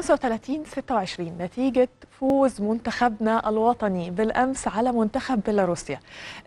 35 26 نتيجة فوز منتخبنا الوطني بالأمس على منتخب بيلاروسيا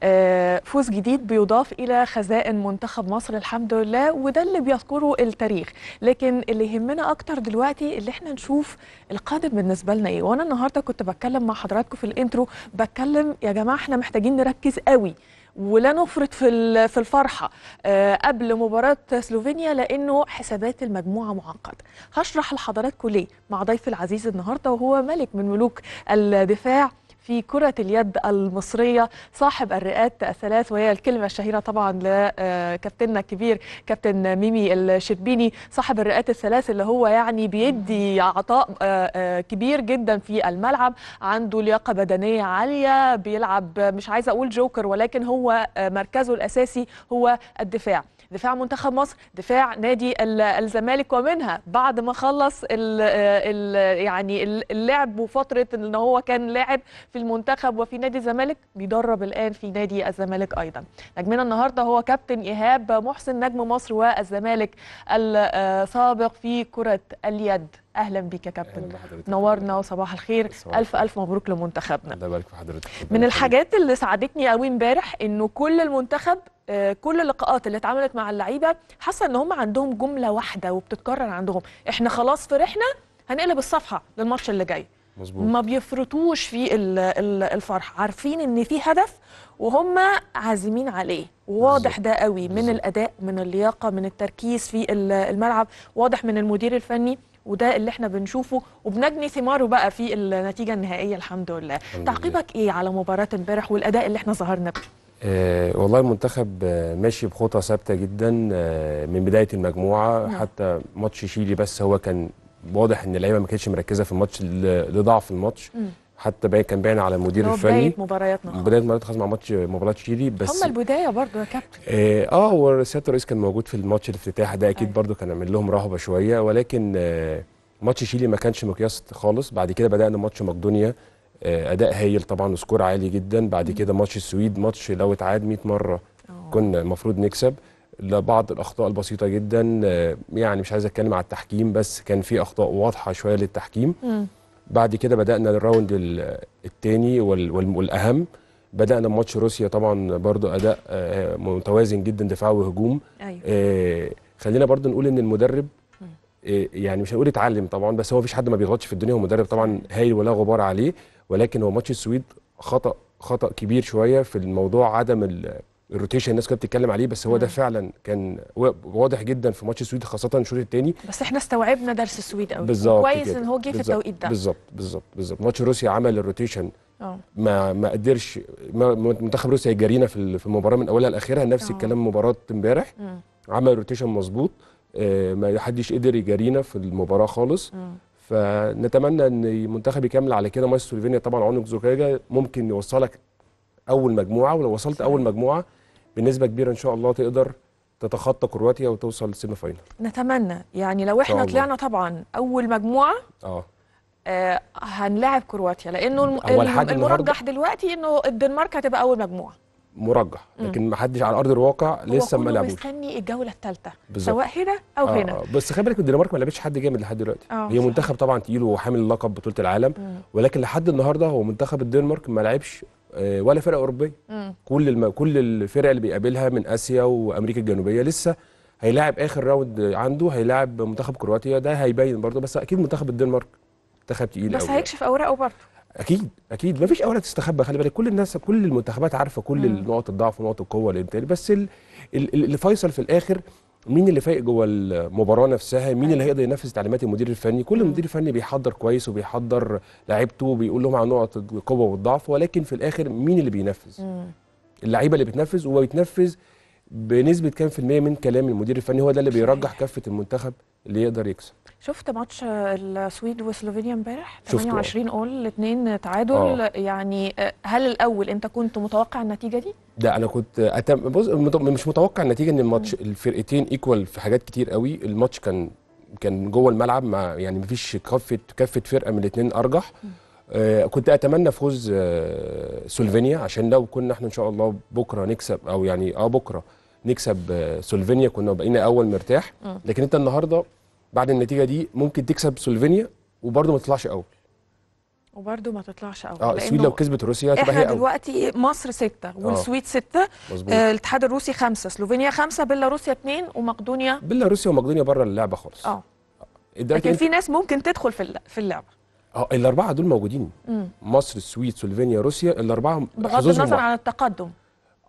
آه، فوز جديد بيضاف إلى خزائن منتخب مصر الحمد لله وده اللي بيذكره التاريخ لكن اللي يهمنا أكتر دلوقتي اللي احنا نشوف القادم بالنسبة لنا إيه وأنا النهاردة كنت بتكلم مع حضراتكم في الانترو بتكلم يا جماعة احنا محتاجين نركز قوي ولا نفرط في في الفرحه آه، قبل مباراه سلوفينيا لانه حسابات المجموعه معقده هشرح لحضراتكم ليه مع ضيفي العزيز النهارده وهو ملك من ملوك الدفاع في كرة اليد المصرية صاحب الرئات الثلاث وهي الكلمة الشهيرة طبعا لكابتننا الكبير كابتن ميمي الشربيني صاحب الرئات الثلاث اللي هو يعني بيدي عطاء آه، آه، كبير جدا في الملعب عنده لياقة بدنية عالية بيلعب مش عايزة أقول جوكر ولكن هو آه، مركزه الأساسي هو الدفاع دفاع منتخب مصر دفاع نادي الزمالك ومنها بعد ما خلص الـ الـ يعني اللعب وفتره ان هو كان لاعب في المنتخب وفي نادي الزمالك بيدرب الان في نادي الزمالك ايضا نجمنا النهارده هو كابتن ايهاب محسن نجم مصر والزمالك السابق في كره اليد اهلا بيك يا كابتن نورنا وصباح الخير الف الف مبروك لمنتخبنا الله يبارك في حضرتك من الحاجات اللي ساعدتني قوي امبارح انه كل المنتخب آه، كل اللقاءات اللي اتعملت مع اللعيبه حاسه ان هم عندهم جمله واحده وبتتكرر عندهم احنا خلاص فرحنا هنقلب الصفحه للماتش اللي جاي مزبوط. ما بيفرطوش في الفرح عارفين ان في هدف وهم عازمين عليه واضح ده قوي من الاداء من اللياقه من التركيز في الملعب واضح من المدير الفني وده اللي احنا بنشوفه وبنجني ثماره بقى في النتيجه النهائيه الحمد لله تعقيبك ايه على مباراه امبارح والاداء اللي احنا ظهرنا بيه آه والله المنتخب آه ماشي بخطى ثابته جدا آه من بدايه المجموعه نعم. حتى ماتش شيلي بس هو كان واضح ان اللعيبه ما كانتش مركزه في الماتش لضعف الماتش حتى باين كان باين على المدير الفني بدايه مبارياتنا بدايه مبارياتنا خاصه مع ماتش مباراه تشيلي بس هم البدايه برضه يا كابتن اه, آه ورئاسه الرئيس كان موجود في الماتش الافتتاح ده اكيد أيه. برضه كان عامل لهم رهبه شويه ولكن آه ماتش تشيلي ما كانش مقياس خالص بعد كده بدانا ماتش مقدونيا آه اداء هايل طبعا وسكور عالي جدا بعد كده ماتش السويد ماتش لو اتعاد 100 مره آه. كنا المفروض نكسب لبعض الاخطاء البسيطه جدا آه، يعني مش عايز اتكلم على التحكيم بس كان في اخطاء واضحه شويه للتحكيم بعد كده بدانا الراوند الثاني والاهم بدانا بماتش روسيا طبعا برضو اداء آه، متوازن جدا دفاع وهجوم أيوة. آه، خلينا برضو نقول ان المدرب يعني مش هنقول اتعلم طبعا بس هو مفيش حد ما بيغلطش في الدنيا هو مدرب طبعا هايل ولا غبار عليه ولكن هو ماتش السويد خطا خطا كبير شويه في الموضوع عدم الروتيشن الناس كانت بتتكلم عليه بس هو ده فعلا كان واضح جدا في ماتش السويد خاصه الشوط الثاني بس احنا استوعبنا درس السويد قوي بالظبط كويس ان هو جه في التوقيت ده بالظبط بالظبط بالظبط ماتش روسيا عمل الروتيشن آه. ما ما قدرش منتخب روسيا يجارينا في في المباراه من اولها لاخرها نفس أوه. الكلام مباراه امبارح عمل روتيشن مظبوط آه، ما حدش قدر يجارينا في المباراه خالص فنتمنى ان المنتخب يكمل على كده ماتش سلوفينيا طبعا عنق زجاجه ممكن يوصلك اول مجموعه ولو وصلت اول مجموعه بنسبه كبيره ان شاء الله تقدر تتخطى كرواتيا وتوصل سيمي فاينل نتمنى يعني لو احنا طلعنا طبعا اول مجموعه اه هنلعب آه، هنلاعب كرواتيا لانه المرجح دلوقتي انه الدنمارك هتبقى اول مجموعه مرجح لكن ما حدش على ارض الواقع لسه ما لعبوش مستني الجوله الثالثه سواء هنا او آه هنا آه بس خلي بالك الدنمارك ما لعبتش حد جامد لحد دلوقتي آه هي منتخب طبعا تقيل وحامل لقب بطوله العالم مم. ولكن لحد النهارده هو منتخب الدنمارك ما لعبش آه، ولا فرق اوروبيه كل الم... كل الفرق اللي بيقابلها من اسيا وامريكا الجنوبيه لسه هيلاعب اخر راوند عنده هيلاعب منتخب كرواتيا ده هيبين برضه بس اكيد منتخب الدنمارك منتخب تقيل بس هيكشف اوراقه برضه اكيد اكيد مفيش اوراق تستخبى خلي بالك كل الناس كل المنتخبات عارفه كل نقط الضعف ونقط القوه اللي بس ال... ال... اللي فيصل في الاخر مين اللي فايق جوه المباراه نفسها مين اللي هيقدر ينفذ تعليمات المدير الفني كل مدير فني بيحضر كويس وبيحضر لعيبته وبيقول لهم على نقط القوه والضعف ولكن في الاخر مين اللي بينفذ اللعيبه اللي بتنفذ وبيتنفذ بنسبه كام في الميه من كلام المدير الفني هو ده اللي بيرجح كفه المنتخب اللي يقدر يكسب شفت ماتش السويد وسلوفينيا امبارح 28 اول الاثنين تعادل أوه. يعني آه، هل الاول انت كنت متوقع النتيجه دي ده انا كنت أتم... بص مش متوقع النتيجه ان الماتش الفرقتين ايكوال في حاجات كتير قوي الماتش كان كان جوه الملعب مع يعني مفيش كفه كفه فرقه من الاثنين ارجح آه كنت اتمنى فوز آه سلوفينيا عشان لو كنا احنا ان شاء الله بكره نكسب او يعني اه بكره نكسب آه سلوفينيا كنا بقينا اول مرتاح لكن انت النهارده بعد النتيجه دي ممكن تكسب سلوفينيا وبرده ما تطلعش اول وبرده ما تطلعش اول اه السويد لو كسبت روسيا هتبقى هي اول دلوقتي مصر سته والسويد سته آه، الاتحاد الروسي خمسه سلوفينيا خمسه بيلاروسيا اثنين ومقدونيا بيلاروسيا ومقدونيا بره اللعبه خالص اه, آه، لكن إيه؟ في ناس ممكن تدخل في في اللعبه اه الاربعه دول موجودين مم. مصر السويد سلوفينيا روسيا الاربعه بغض النظر عن التقدم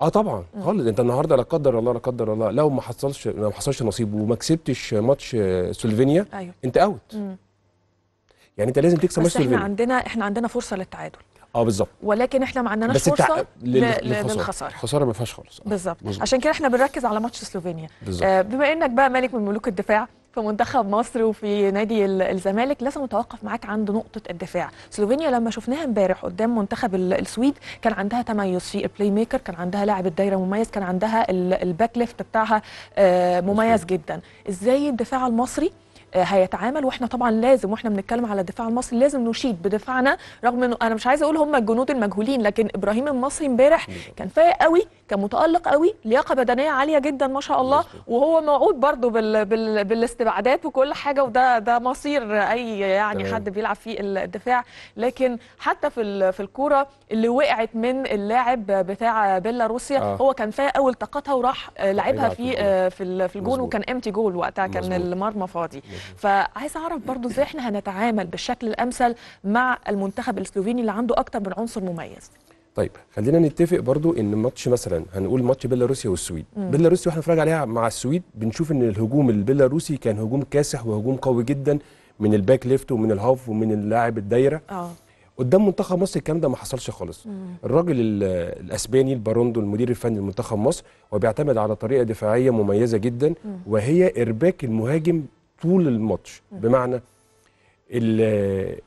اه طبعا خالص انت النهارده لا قدر الله لا قدر الله لو ما حصلش لو ما حصلش نصيب وما كسبتش ماتش آه، سلوفينيا أيوه. انت اوت يعني انت لازم تكسب ماتش سلوفينيا بس احنا عندنا احنا عندنا فرصه للتعادل اه بالظبط ولكن احنا ما عندناش فرصه للخساره الخساره ما فيهاش خالص آه. بالظبط عشان كده احنا بنركز على ماتش سلوفينيا آه بما انك بقى ملك من ملوك الدفاع في منتخب مصر وفي نادي الزمالك لازم نتوقف معاك عند نقطه الدفاع سلوفينيا لما شفناها امبارح قدام منتخب السويد كان عندها تميز في البلاي ميكر كان عندها لاعب الدايره مميز كان عندها الباك ليفت بتاعها آه، مميز جدا ازاي الدفاع المصري هيتعامل واحنا طبعا لازم واحنا بنتكلم على الدفاع المصري لازم نشيد بدفاعنا رغم انه انا مش عايزه اقول هم الجنود المجهولين لكن ابراهيم المصري امبارح كان فايق قوي كان متالق قوي لياقه بدنيه عاليه جدا ما شاء الله وهو موعود برضه بال... بال... بالاستبعادات وكل حاجه وده ده مصير اي يعني حد بيلعب في الدفاع لكن حتى في في الكوره اللي وقعت من اللاعب بتاع بيلاروسيا آه. هو كان فايق قوي التقطها وراح لعبها في في الجون وكان امتي جول وقتها كان المرمى فاضي مزبوط. فعايز اعرف برضو ازاي احنا هنتعامل بالشكل الامثل مع المنتخب السلوفيني اللي عنده اكتر من عنصر مميز طيب خلينا نتفق برضو ان ماتش مثلا هنقول ماتش بيلاروسيا والسويد بيلاروسيا واحنا بنتفرج عليها مع السويد بنشوف ان الهجوم البيلاروسي كان هجوم كاسح وهجوم قوي جدا من الباك ليفت ومن الهاف ومن اللاعب الدايره اه قدام منتخب مصر الكلام ده ما حصلش خالص الراجل الاسباني الباروندو المدير الفني لمنتخب مصر وبيعتمد على طريقه دفاعيه مميزه جدا وهي ارباك المهاجم طول الماتش بمعنى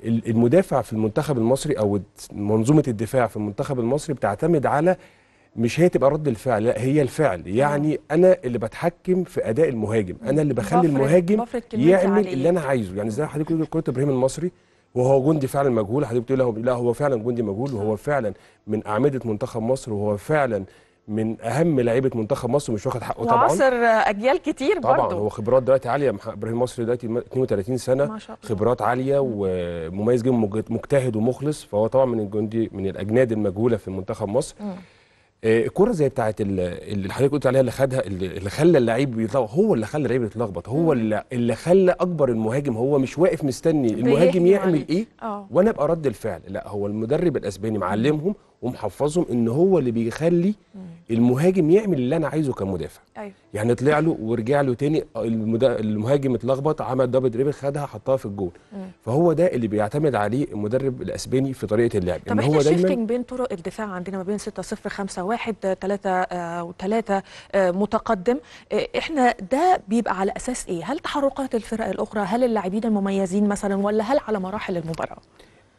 المدافع في المنتخب المصري او منظومه الدفاع في المنتخب المصري بتعتمد على مش هي تبقى رد الفعل لا هي الفعل يعني انا اللي بتحكم في اداء المهاجم انا اللي بخلي بفرد المهاجم بفرد يعمل اللي انا عايزه يعني زي حضرتك بتقول كره ابراهيم المصري وهو جندي فعلا مجهول حضرتك بتقول لا هو فعلا جندي مجهول وهو فعلا من اعمده منتخب مصر وهو فعلا من اهم لعيبه منتخب مصر مش واخد حقه طبعا وعصر اجيال كتير برضه طبعا هو خبرات دلوقتي عاليه ابراهيم مصر دلوقتي 32 سنه ما شاء الله. خبرات عاليه ومميز جدا مجتهد ومخلص فهو طبعا من الجندي من الاجناد المجهوله في منتخب مصر م. آه، الكره زي بتاعه اللي حضرتك قلت عليها اللي خدها اللي خلى اللعيب هو اللي خلى اللعيب يتلخبط هو اللي, اللي خلى اكبر المهاجم هو مش واقف مستني المهاجم يعني. يعمل ايه آه. وانا ابقى رد الفعل لا هو المدرب الاسباني معلمهم ومحفظهم ان هو اللي بيخلي المهاجم يعمل اللي انا عايزه كمدافع أيوه. يعني طلع له ورجع له تاني المهاجم اتلخبط عمل دبل دريبل خدها حطها في الجول فهو ده اللي بيعتمد عليه المدرب الاسباني في طريقه اللعب طب إن هو دايما بين طرق الدفاع عندنا ما بين 6 0 5 1 3 3 متقدم احنا ده بيبقى على اساس ايه هل تحركات الفرق الاخرى هل اللاعبين المميزين مثلا ولا هل على مراحل المباراه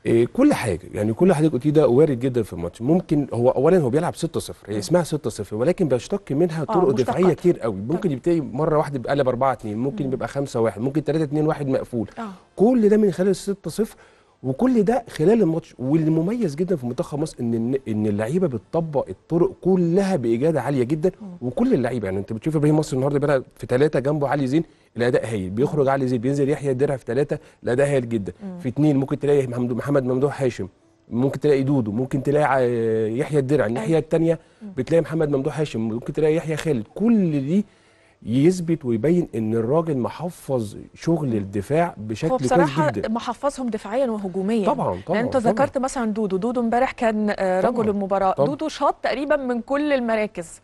إيه كل حاجه يعني كل حاجه قلتيه ده وارد جدا في الماتش ممكن هو اولا هو بيلعب 6 0 هي اسمها 6 0 ولكن بيشتق منها آه، طرق دفاعيه كتير قوي ممكن يبتدي مره واحده بقلب 4 2 ممكن بيبقى 5 1 ممكن 3 2 1 مقفول آه. كل ده من خلال 6 0 وكل ده خلال الماتش واللي مميز جدا في منتخب مصر ان ان اللعيبه بتطبق الطرق كلها باجاده عاليه جدا وكل اللعيبه يعني انت بتشوف ابراهيم مصر النهارده بيلعب في ثلاثه جنبه علي زين الاداء هايل بيخرج علي زيد بينزل يحيى الدرع في ثلاثه الاداء هايل جدا مم. في اثنين ممكن تلاقي محمد ممدوح هاشم ممكن تلاقي دودو ممكن تلاقي يحيى الدرع أيوة. الناحيه الثانيه بتلاقي محمد ممدوح هاشم ممكن تلاقي يحيى خالد كل دي يثبت ويبين ان الراجل محفظ شغل الدفاع بشكل كويس جدا هو بصراحه محفظهم دفاعيا وهجوميا طبعا طبعا لان يعني انت ذكرت مثلا دودو دودو امبارح كان آه، رجل طبعًا المباراه طبعًا دودو شاط تقريبا من كل المراكز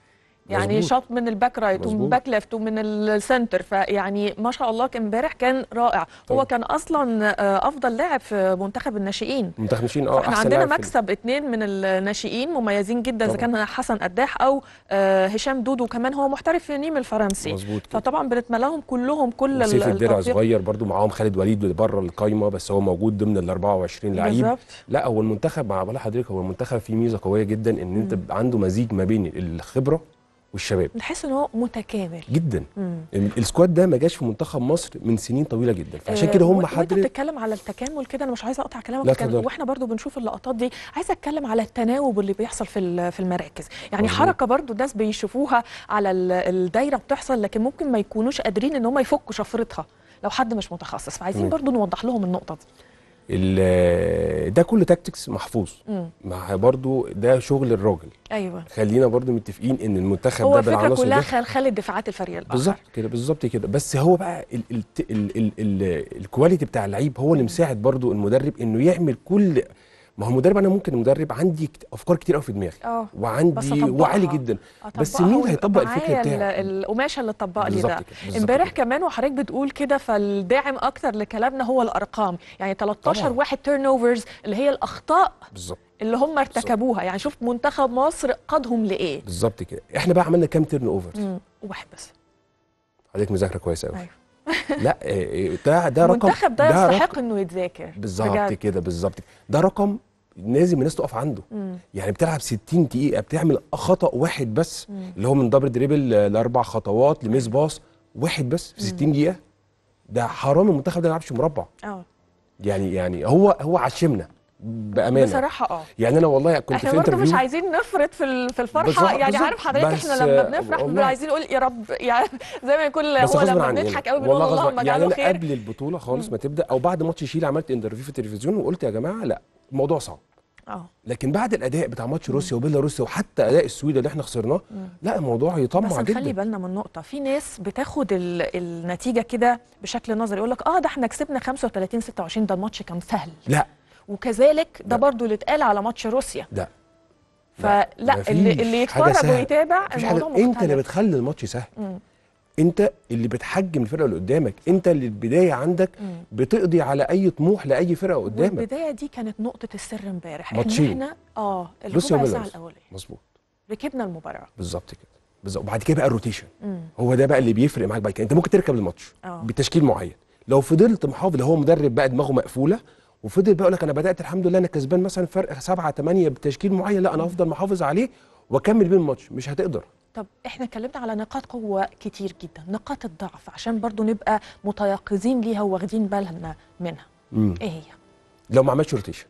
يعني مزبوط. شاط من الباك رايت ومن الباك ليفت ومن السنتر فيعني ما شاء الله كان امبارح كان رائع طيب. هو كان اصلا آه، افضل لاعب في منتخب الناشئين منتخب الناشئين اه احنا عندنا مكسب اثنين من الناشئين مميزين جدا اذا كان حسن قداح او آه، هشام دودو كمان هو محترف في نيم الفرنسي مزبوط. فطبعا بنتملاهم كلهم كل سيف الدرع صغير برده معاهم خالد وليد اللي بره القايمه بس هو موجود ضمن ال 24 لعيب لا هو المنتخب مع بلا حضرتك هو المنتخب فيه ميزه قويه جدا ان انت عنده مزيج ما بين الخبره والشباب نحس ان هو متكامل جدا السكواد ده ما جاش في منتخب مصر من سنين طويله جدا فعشان كده هم آه، حد انت بتتكلم على التكامل كده انا مش عايزه اقطع كلامك كان واحنا برضو بنشوف اللقطات دي عايزه اتكلم على التناوب اللي بيحصل في في المراكز يعني مزبوط. حركه برضو الناس بيشوفوها على الدايره بتحصل لكن ممكن ما يكونوش قادرين ان هم يفكوا شفرتها لو حد مش متخصص فعايزين برضو نوضح لهم النقطه دي ده كله تاكتكس محفوظ مع برضو ده شغل الراجل ايوه خلينا برضو متفقين ان المنتخب هو ده بالعناصر كلها خلت دفاعات الفريق الاخر بالظبط كده بالظبط كده بس هو بقى الكواليتي بتاع اللعيب هو اللي مساعد برضو المدرب انه يعمل كل ما هو مدرب انا ممكن مدرب عندي افكار كتير قوي في دماغي آه، وعندي وعالي جدا بس مين هيطبق الفكره بتاعي القماشه اللي طبق لي ده امبارح كمان وحضرتك بتقول كده فالداعم اكتر لكلامنا هو الارقام يعني 13 طبعا. واحد تيرن اوفرز اللي هي الاخطاء بالظبط اللي هم ارتكبوها يعني شفت منتخب مصر قادهم لايه بالظبط كده احنا بقى عملنا كام تيرن اوفرز واحد بس عليك مذاكره كويسه قوي أيوه. لا إيه، إيه، ده ده رقم المنتخب ده, ده يستحق انه يتذاكر بالظبط كده بالظبط ده رقم لازم الناس تقف عنده مم. يعني بتلعب 60 دقيقه بتعمل خطا واحد بس مم. اللي هو من دبل دريبل لاربع خطوات لميس باص واحد بس في 60 دقيقه ده حرام المنتخب ده ما يلعبش مربع اه يعني يعني هو هو عشمنا بامانه بصراحه اه يعني انا والله كنت احنا في برضه مش عايزين نفرط في في الفرحه يعني بزرق عارف حضرتك احنا لما بنفرح بنبقى عايزين نقول يا رب يعني زي ما يكون هو لما بنضحك قوي بنقول اللهم اجعله يعني انا خير. قبل البطوله خالص ما تبدا او بعد ماتش شيل عملت انترفيو في التلفزيون وقلت يا جماعه لا الموضوع صعب اه لكن بعد الاداء بتاع ماتش روسيا وبيلاروسيا وحتى اداء السويد اللي احنا خسرناه لا الموضوع يطمع جدا بس خلي بالنا من نقطه في ناس بتاخد النتيجه كده بشكل نظري يقول لك اه ده احنا كسبنا 35 26 ده الماتش كان سهل لا وكذلك ده برضو اللي اتقال على ماتش روسيا لا فلا اللي, اللي يتفرج ويتابع الموضوع مختلف انت اللي بتخلي الماتش سهل مم. انت اللي بتحجم الفرقه اللي قدامك انت اللي البدايه عندك بتقضي على اي طموح لاي فرقه قدامك البدايه دي كانت نقطه السر امبارح ان احنا اه الربع ساعه الاولانيه مظبوط ركبنا المباراه بالظبط كده بالظبط وبعد كده بقى الروتيشن هو ده بقى اللي بيفرق معاك بعد كده انت ممكن تركب الماتش أوه. بتشكيل معين لو فضلت محافظ هو مدرب بقى دماغه مقفوله وفضل بقى يقول لك انا بدات الحمد لله انا كسبان مثلا فرق سبعة ثمانية بتشكيل معين لا انا هفضل محافظ عليه واكمل بيه الماتش مش هتقدر طب احنا اتكلمنا على نقاط قوه كتير جدا نقاط الضعف عشان برضو نبقى متيقظين ليها وواخدين بالنا منها مم. ايه هي لو ما عملش روتيشن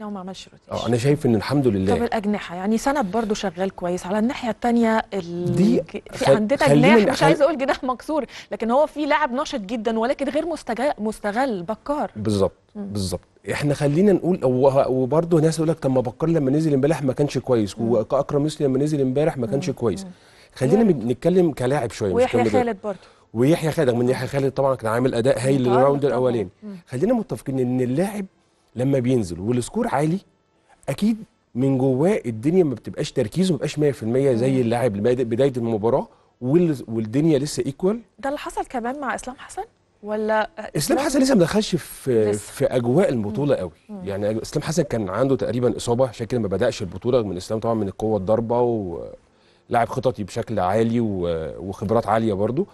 لو ما عملش روتيشن اه انا شايف ان الحمد لله طب الاجنحه يعني سند برضو شغال كويس على الناحيه الثانيه ال... دي في خل... عندنا جناح مش عايز اقول جناح مكسور لكن هو في لاعب نشط جدا ولكن غير مستغل مستغل بكار بالظبط بالظبط احنا خلينا نقول وبرضه ناس تقول لك طب ما بكر لما نزل امبارح ما كانش كويس واكرم يوسف لما نزل امبارح ما كانش كويس خلينا نتكلم كلاعب شويه ويحيى خالد برضه ويحيى خالد من يحيى خالد طبعا كان عامل اداء هايل للراوند الاولاني خلينا متفقين ان اللاعب لما بينزل والسكور عالي اكيد من جواه الدنيا ما بتبقاش تركيزه ما بيبقاش 100% زي اللاعب بدايه المباراه والدنيا لسه ايكوال ده اللي حصل كمان مع اسلام حسن ولا اسلام حسن لسه ما دخلش في لسه. في اجواء البطوله قوي مم. يعني اسلام حسن كان عنده تقريبا اصابه عشان كده ما بداش البطوله من اسلام طبعا من القوه الضربه ولاعب خططي بشكل عالي وخبرات عاليه برده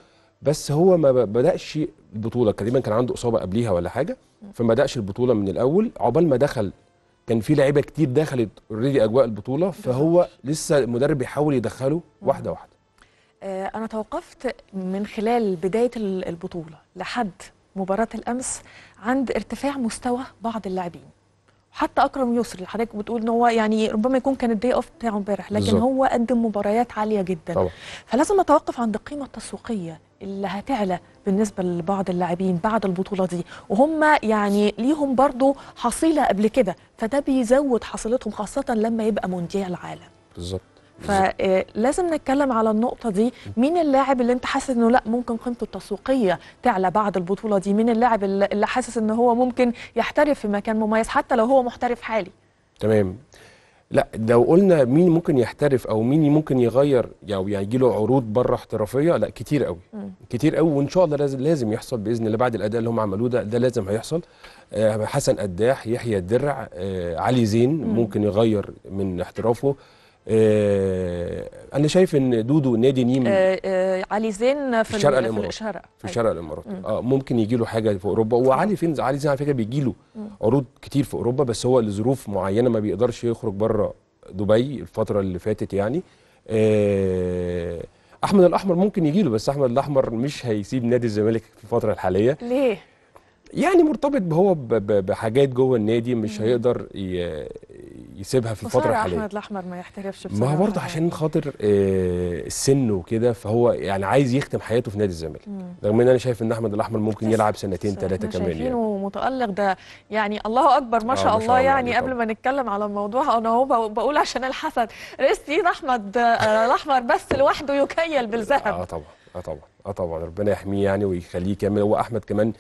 بس هو ما بداش البطوله تقريبا كان عنده اصابه قبليها ولا حاجه فما بداش البطوله من الاول عقبال ما دخل كان في لعيبه كتير دخلت اوريدي اجواء البطوله فهو لسه المدرب بيحاول يدخله واحده واحده آه، أنا توقفت من خلال بداية البطولة لحد مباراة الأمس عند ارتفاع مستوى بعض اللاعبين حتى أكرم يسري اللي حضرتك بتقول إن هو يعني ربما يكون كان الدي أوف بتاعه امبارح لكن بالزبط. هو قدم مباريات عالية جدا طبعا. فلازم نتوقف عند القيمة التسويقية اللي هتعلى بالنسبة لبعض اللاعبين بعد البطولة دي وهم يعني ليهم برضو حصيلة قبل كده فده بيزود حصيلتهم خاصة لما يبقى مونديال عالم بالظبط فلازم آه، نتكلم على النقطة دي مين اللاعب اللي انت حاسس انه لا ممكن قيمته التسويقية تعلى بعد البطولة دي مين اللاعب اللي حاسس ان هو ممكن يحترف في مكان مميز حتى لو هو محترف حالي تمام لا لو قلنا مين ممكن يحترف او مين ممكن يغير او يعني يجي له عروض بره احترافيه لا كتير قوي م. كتير قوي وان شاء الله لازم لازم يحصل باذن الله بعد الاداء اللي هم عملوه ده ده لازم هيحصل آه، حسن قداح يحيى الدرع آه، علي زين م. ممكن يغير من احترافه آه، انا شايف ان دودو نادي نيم آه، آه، علي زين في, الشرق الامارات في, الشرق. في الامارات أيوة. اه ممكن يجي له حاجه في اوروبا وعلي فين علي زين على فكره بيجي له عروض كتير في اوروبا بس هو لظروف معينه ما بيقدرش يخرج بره دبي الفتره اللي فاتت يعني آه احمد الاحمر ممكن يجي له بس احمد الاحمر مش هيسيب نادي الزمالك في الفتره الحاليه ليه يعني مرتبط هو بحاجات جوه النادي مش هيقدر يسيبها في الفتره الحاليه احمد الاحمر ما يحترفش بصراحه ما هو برضه عشان خاطر آه، السن وكده فهو يعني عايز يختم حياته في نادي الزمالك رغم ان انا شايف ان احمد الاحمر ممكن يلعب سنتين ثلاثه كمان يعني متالق ده يعني الله اكبر ما آه، شاء, آه الله يعني قبل ما نتكلم على الموضوع آه، انا اهو بقول عشان الحسد رئيس ايد احمد الاحمر بس لوحده يكيل بالذهب اه طبعا اه طبعا اه طبعا ربنا يحميه يعني ويخليه كمان هو احمد كمان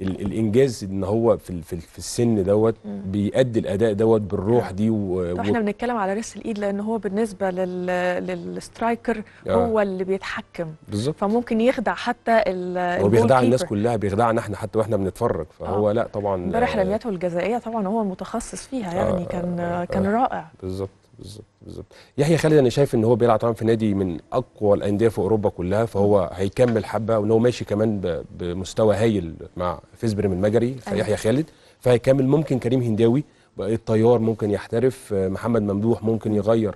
الانجاز ان هو في في السن دوت بيأدي الاداء دوت بالروح دي و... طب احنا بنتكلم على راس الايد لان هو بالنسبه لل... للسترايكر آه. هو اللي بيتحكم بالظبط فممكن يخدع حتى ال... هو بيخدع الناس كلها بيخدعنا احنا حتى واحنا بنتفرج فهو آه. لا طبعا امبارح آه. رمياته الجزائيه طبعا هو متخصص فيها يعني آه. كان آه. آه. كان رائع بالظبط بالظبط بالظبط يحيى خالد انا شايف ان هو بيلعب طبعا في نادي من اقوى الانديه في اوروبا كلها فهو هيكمل حبه وان هو ماشي كمان بمستوى هايل مع من المجري فيحيى أيوة. خالد فهيكمل ممكن كريم هنداوي الطيار ممكن يحترف محمد ممدوح ممكن يغير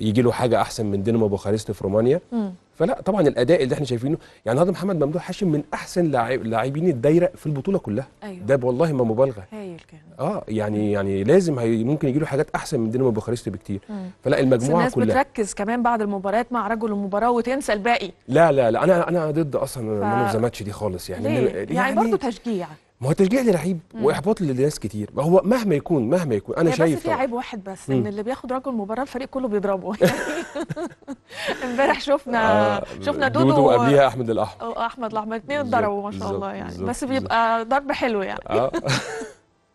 يجي له حاجه احسن من دينامو بوخارست في رومانيا م. فلا طبعا الاداء اللي احنا شايفينه يعني النهارده محمد ممدوح هاشم من احسن لاعبين الدايره في البطوله كلها أيوة. ده والله ما مبالغه هايل كان اه يعني يعني لازم هي ممكن يجي له حاجات احسن من دينامو بوخارست بكتير م. فلا المجموعه الناس كلها الناس بتركز كمان بعد المباريات مع رجل المباراه وتنسى الباقي لا لا لا انا انا ضد اصلا ف... مان اوف ذا ماتش دي خالص يعني ليه؟ يعني, يعني برضه تشجيع ما هو تشجيع للعيب واحباط لناس كتير ما هو مهما يكون مهما يكون انا شايف بس في عيب واحد بس ان اللي بياخد رجل مباراه الفريق كله بيضربه امبارح شفنا آه شفنا دودو, دودو وقبليها احمد الاحمر احمد الاحمر الاثنين اتضربوا ما شاء الله يعني بس بيبقى ضرب حلو يعني آه.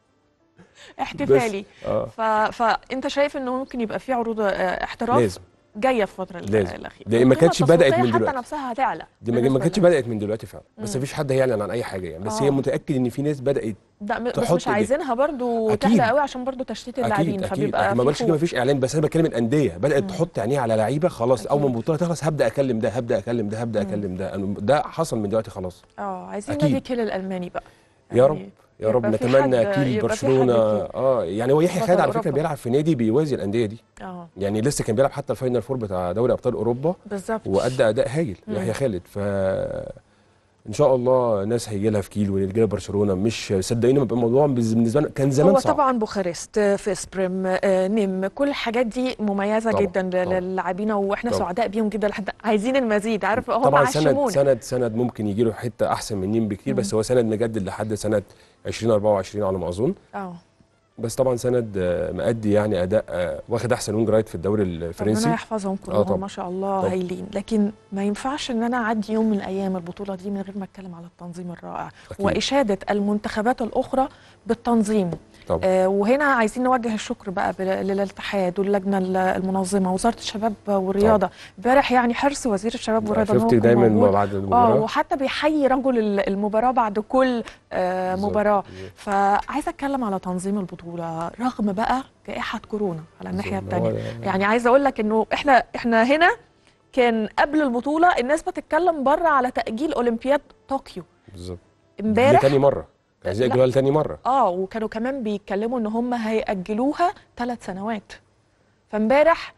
احتفالي آه. فانت شايف انه ممكن يبقى في عروض آه، احتراف لازم جايه في الفتره الاخيره دي ما كانتش بدات من دلوقتي حتى نفسها هتعلى دي ما كانتش بدات من دلوقتي فعلا بس مفيش حد هيعلن عن اي حاجه يعني بس آه. هي متاكد ان في ناس بدات ده بس مش عايزينها برضو تحلى قوي عشان برضو تشتيت اللاعبين فبيبقى اكيد ما بقولش ما فيش اعلان بس انا بتكلم الانديه بدات مم. تحط عينيها على لعيبه خلاص اول ما البطوله تخلص هبدا اكلم ده هبدا اكلم ده هبدا اكلم ده ده حصل من دلوقتي خلاص اه عايزين نادي كيل الالماني بقى يا رب يعني يا رب نتمنى كيل برشلونه اه يعني هو يحيى خالد على فكره بيلعب في نادي بيوازي الانديه دي اه يعني لسه كان بيلعب حتى الفاينل فور بتاع دوري ابطال اوروبا بالظبط وادى اداء هايل يحيى خالد ف ان شاء الله ناس هيجي لها في كيل ونرجع لها برشلونه مش صدقيني الموضوع بالنسبه لنا كان زمان هو صعب. طبعا بوخارست فيسبريم آه، نيم كل الحاجات دي مميزه طبعا جدا للاعبين واحنا طبعا. سعداء بيهم جدا لحد عايزين المزيد عارف هم طبعا سند سند سند ممكن يجي له حته احسن من نيم بكتير بس هو سند مجدد لحد سنه 2024 على ما اظن اه بس طبعا سند آه، مأدي يعني اداء آه، واخد احسن وينج رايت في الدوري الفرنسي ربنا يحفظهم كلهم آه ما شاء الله طبعا. هايلين لكن ما ينفعش ان انا اعدي يوم من الايام البطوله دي من غير ما اتكلم على التنظيم الرائع أكيد. واشاده المنتخبات الاخرى بالتنظيم طبعا. آه وهنا عايزين نوجه الشكر بقى للاتحاد واللجنه المنظمه وزاره الشباب والرياضه امبارح يعني حرص وزير الشباب والرياضه شفت دايما بعد آه، المباراه وحتى بيحيي رجل المباراه بعد كل آه، مباراه فعايزه اتكلم على تنظيم البطوله رغم بقى جائحه كورونا على الناحيه الثانيه يعني عايزه اقول لك انه احنا احنا هنا كان قبل البطوله الناس بتتكلم بره على تاجيل اولمبياد طوكيو بالظبط امبارح تاني مره عايزة ياجلوها لتاني مره اه وكانوا كمان بيتكلموا ان هم هياجلوها ثلاث سنوات فامبارح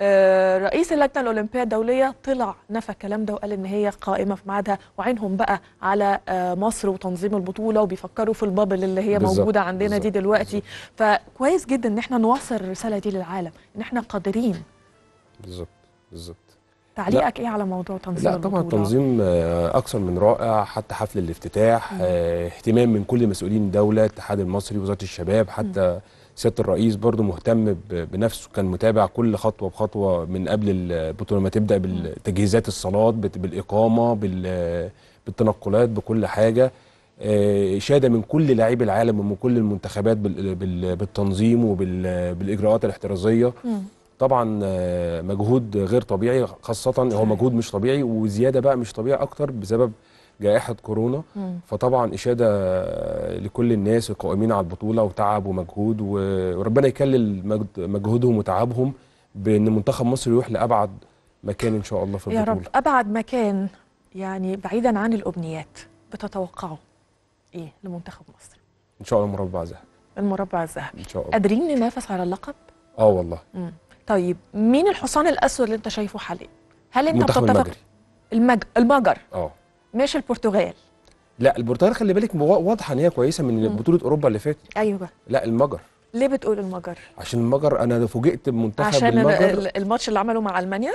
آه، رئيس اللجنه الاولمبيه الدوليه طلع نفى الكلام ده وقال ان هي قائمه في ميعادها وعينهم بقى على آه، مصر وتنظيم البطوله وبيفكروا في البابل اللي هي بالزبط. موجوده عندنا بالزبط. دي دلوقتي بالزبط. فكويس جدا ان احنا نوصل الرساله دي للعالم ان احنا قادرين بالظبط بالظبط تعليقك لا. ايه على موضوع تنظيم البطوله لا طبعا البطولة؟ تنظيم آه، اكثر من رائع حتى حفل الافتتاح اهتمام من كل مسؤولين الدوله الاتحاد المصري وزاره الشباب حتى مم. سياده الرئيس برضو مهتم بنفسه كان متابع كل خطوه بخطوه من قبل البطوله ما تبدا بالتجهيزات الصالات بالاقامه بالتنقلات بكل حاجه اشاده آه، من كل لاعبي العالم ومن كل المنتخبات بالتنظيم وبالاجراءات الاحترازيه طبعا آه، مجهود غير طبيعي خاصه هو مجهود مش طبيعي وزياده بقى مش طبيعي اكتر بسبب جائحه كورونا م. فطبعا اشاده لكل الناس القائمين على البطوله وتعب ومجهود وربنا يكلل مجهودهم وتعبهم بان منتخب مصر يروح لابعد مكان ان شاء الله في البطوله يا رب ابعد مكان يعني بعيدا عن الامنيات بتتوقعه ايه لمنتخب مصر ان شاء الله مربع ذهبي المربع الذهبي ان شاء الله قادرين ننافس على اللقب اه والله مم. طيب مين الحصان الاسود اللي انت شايفه حاليا هل انت بتتفق المجر المجر اه مش البرتغال لا البرتغال خلي بالك واضحه ان هي كويسه من بطوله اوروبا اللي فاتت ايوه لا المجر ليه بتقول المجر؟ عشان المجر انا فوجئت بمنتخب المجر عشان الماتش اللي عمله مع المانيا؟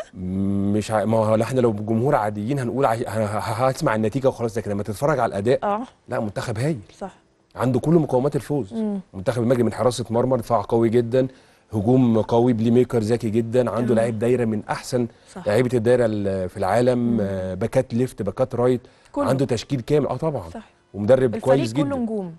مش ع... ما هو احنا لو جمهور عاديين هنقول ع... هسمع النتيجه وخلاص لكن لما تتفرج على الاداء اه لا منتخب هايل صح عنده كل مقومات الفوز مم. منتخب المجري من حراسه مرمى دفاع قوي جدا هجوم قوي بلي ميكر ذكي جدا عنده لعيب دايره من احسن لعيبه الدايره في العالم آه، باكات ليفت باكات رايت كله. عنده تشكيل كامل اه طبعا صح. ومدرب كويس جدا كله نجوم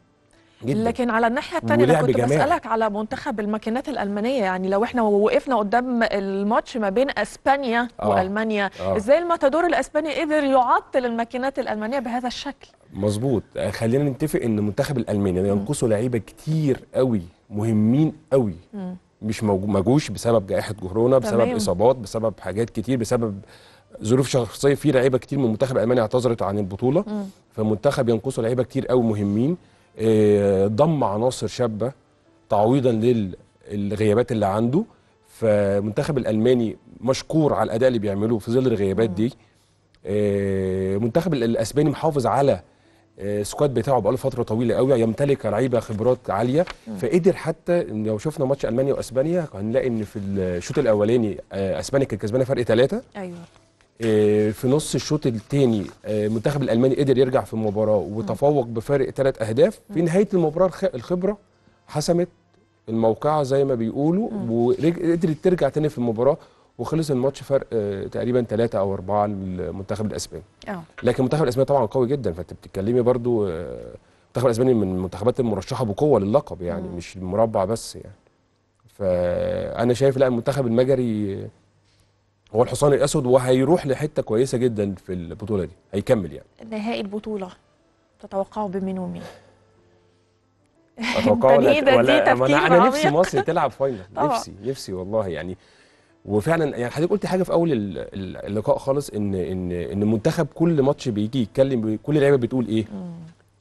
جدا. لكن على الناحيه الثانيه انا كنت جماعي. بسالك على منتخب الماكينات الالمانيه يعني لو احنا وقفنا قدام الماتش ما بين اسبانيا آه. والمانيا آه. ازاي الماتادور الاسباني قدر يعطل الماكينات الالمانيه بهذا الشكل مظبوط آه، خلينا نتفق ان منتخب الالماني ينقصه لعيبه كتير قوي مهمين قوي م. مش ما جوش بسبب جائحه كورونا بسبب تمام. اصابات بسبب حاجات كتير بسبب ظروف شخصيه في لعيبه كتير من منتخب المانيا اعتذرت عن البطوله م. فمنتخب ينقصه لعيبه كتير قوي مهمين آه، ضم عناصر شابه تعويضا للغيابات اللي عنده فمنتخب الالماني مشكور على الاداء اللي بيعمله في ظل الغيابات م. دي آه، منتخب الاسباني محافظ على السكواد بتاعه بقاله فتره طويله قوي يمتلك لعيبه خبرات عاليه فقدر حتى لو شفنا ماتش المانيا واسبانيا هنلاقي ان في الشوط الاولاني آه، اسبانيا كانت كسبانه فرق ثلاثه ايوه آه، في نص الشوط الثاني آه، المنتخب الالماني قدر يرجع في المباراه وتفوق بفارق ثلاث اهداف في نهايه المباراه الخبره حسمت الموقعه زي ما بيقولوا وقدرت ترجع تاني في المباراه وخلص الماتش فرق آه، تقريبا ثلاثة او اربعة للمنتخب الاسباني اه. لكن المنتخب الاسباني طبعا قوي جدا فانت بتتكلمي برضو آه، المنتخب الاسباني من المنتخبات المرشحه بقوه للقب يعني مش المربع بس يعني فانا شايف لا المنتخب المجري هو الحصان الاسود وهيروح لحته كويسه جدا في البطوله دي هيكمل يعني نهائي البطوله تتوقعه بمين ومين اتوقعه ولا, ولا انا نفسي مصر تلعب فاينل نفسي نفسي والله يعني وفعلا يعني حضرتك قلت حاجه في اول اللقاء خالص ان ان ان المنتخب كل ماتش بيجي يتكلم كل لعيبه بتقول ايه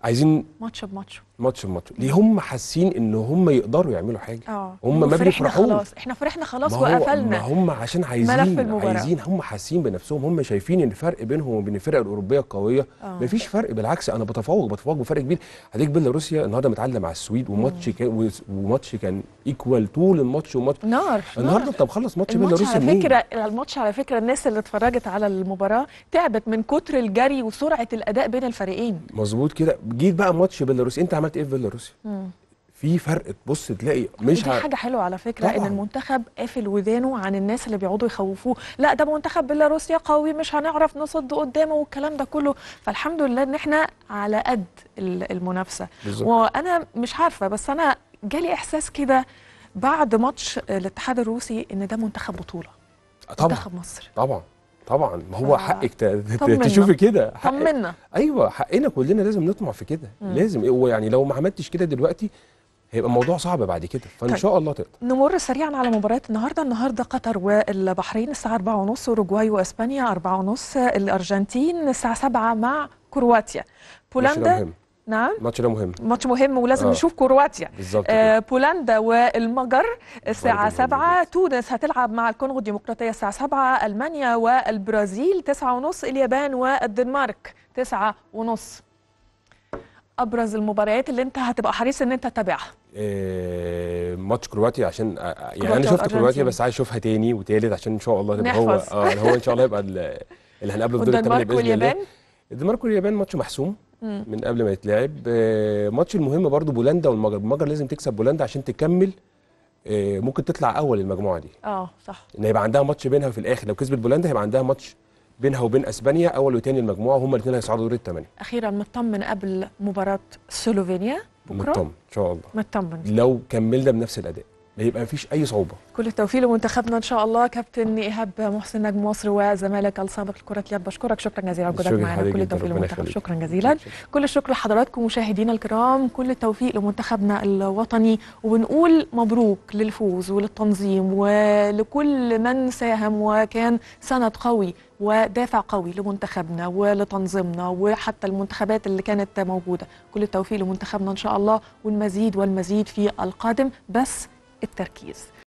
عايزين ماتش بماتش ماتش ماتش ليه هم حاسين ان هم يقدروا يعملوا حاجه أوه. هم ما بيفرحوش خلاص احنا فرحنا خلاص وقفلنا ما هم عشان عايزين عايزين هم حاسين بنفسهم هم شايفين ان الفرق بينهم وبين الفرق الاوروبيه القويه آه. ما فيش فرق بالعكس انا بتفوق بتفوق بفرق كبير هديك بيلاروسيا النهارده متعلم على السويد وماتش كان وماتش كان ايكوال طول الماتش وماتش نار النهارده انت مخلص ماتش بيلاروسيا على فكره الماتش على فكره الناس اللي اتفرجت على المباراه تعبت من كتر الجري وسرعه الاداء بين الفريقين مظبوط كده جيت بقى ماتش روسيا انت عملت ايه في بيلاروسيا في فرق تبص تلاقي مش دي حاجه حلوه على فكره طبعا. ان المنتخب قافل ودانه عن الناس اللي بيقعدوا يخوفوه لا ده منتخب بيلاروسيا قوي مش هنعرف نصد قدامه والكلام ده كله فالحمد لله ان احنا على قد المنافسه بالزبط. وانا مش عارفه بس انا جالي احساس كده بعد ماتش الاتحاد الروسي ان ده منتخب بطوله طبعا منتخب مصر طبعا طبعا ما هو آه. حقك تشوفي كده طمنا ايوه حقنا كلنا لازم نطمع في كده لازم هو يعني لو ما عملتش كده دلوقتي هيبقى الموضوع صعب بعد كده فان طيب. شاء الله تقدر نمر سريعا على مباريات النهارده النهارده قطر والبحرين الساعه 4:30 اوروجواي واسبانيا 4:30 الارجنتين الساعه 7 مع كرواتيا بولندا نعم ماتش ده مهم ماتش مهم ولازم آه. نشوف كرواتيا بالظبط آه بولندا والمجر الساعة 7 تونس هتلعب مع الكونغو الديمقراطية الساعة 7 ألمانيا والبرازيل 9:30 اليابان والدنمارك 9:30 ابرز المباريات اللي انت هتبقى حريص ان انت تتابعها آه ماتش كرواتيا عشان آه، يعني كرواتيا انا شفت كرواتيا بس عايز اشوفها تاني وتالت عشان ان شاء الله تبقى هو اه هو ان شاء الله يبقى اللي هنقابله في دور الثمانيه باذن الله الدنمارك واليابان ماتش محسوم من قبل ما يتلعب آه، ماتش المهم برضو بولندا والمجر المجر لازم تكسب بولندا عشان تكمل آه، ممكن تطلع اول المجموعه دي اه صح ان هيبقى عندها ماتش بينها في الاخر لو كسبت بولندا هيبقى عندها ماتش بينها وبين اسبانيا اول وثاني المجموعه وهما الاثنين هيصعدوا دور الثمانيه اخيرا مطمن قبل مباراه سلوفينيا بكره مطمن ان شاء الله مطمن لو كملنا بنفس الاداء ما يبقى فيش اي صعوبه كل التوفيق لمنتخبنا ان شاء الله كابتن ايهاب محسن نجم مصر وزمالك السابق لكره اليد بشكرك شكرا جزيلا على وجودك معنا كل التوفيق لمنتخبنا شكرا جزيلا كل الشكر لحضراتكم مشاهدينا الكرام كل التوفيق لمنتخبنا الوطني وبنقول مبروك للفوز وللتنظيم ولكل من ساهم وكان سند قوي ودافع قوي لمنتخبنا ولتنظيمنا وحتى المنتخبات اللي كانت موجوده كل التوفيق لمنتخبنا ان شاء الله والمزيد والمزيد في القادم بس التركيز